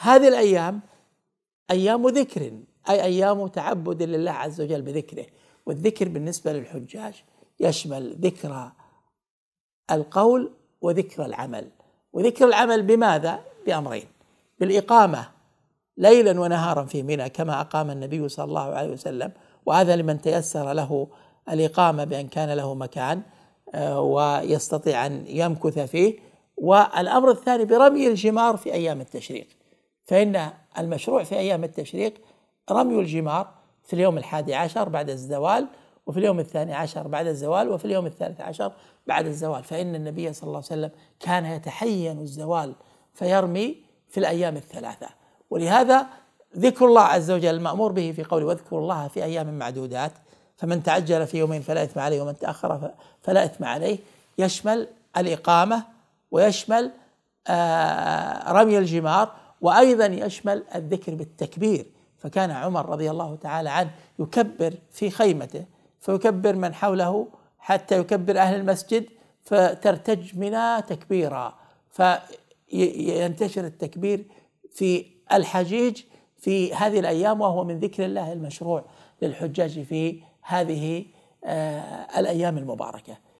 هذه الأيام أيام ذكر أي أيام تعبد لله عز وجل بذكره والذكر بالنسبة للحجاج يشمل ذكرى القول وذكر العمل وذكر العمل بماذا؟ بأمرين بالإقامة ليلا ونهارا في منى كما أقام النبي صلى الله عليه وسلم وهذا لمن تيسر له الإقامة بأن كان له مكان آه، ويستطيع أن يمكث فيه والأمر الثاني برمي الجمار في أيام التشريق فإن المشروع في أيام التشريق رمي الجمار في اليوم الحادي عشر بعد الزوال وفي اليوم الثاني عشر بعد الزوال وفي اليوم الثالث عشر بعد الزوال فإن النبي صلى الله عليه وسلم كان يتحين الزوال فيرمي في الأيام الثلاثة ولهذا ذكر الله عز وجل المأمور به في قوله واذكروا الله في أيام معدودات فمن تعجل في يومين فلا إثم عليه ومن تأخر فلا إثم عليه يشمل الإقامة ويشمل آه، رمي الجمار وأيضا يشمل الذكر بالتكبير فكان عمر رضي الله تعالى عنه يكبر في خيمته فيكبر من حوله حتى يكبر أهل المسجد فترتج منا تكبيرا فينتشر التكبير في الحجيج في هذه الأيام وهو من ذكر الله المشروع للحجاج في هذه آه، الأيام المباركة